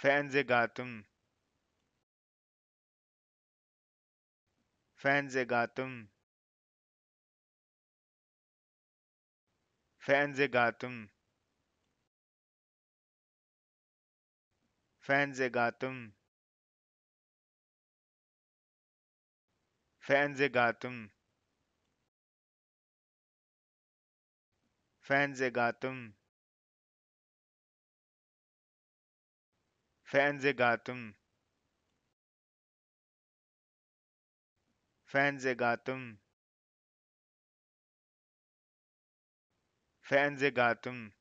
فَأَنْزَغَتُمْ فَأَنْزَغَتُمْ فَأَنْزَغَتُمْ فَأَنْزَغَتُمْ فَأَنْزَغَتُمْ فَأَنْزَغَتُمْ فَأَنْزَغَتُمْ فَأَنْزَغَتُمْ فَأَنْزَغَتُمْ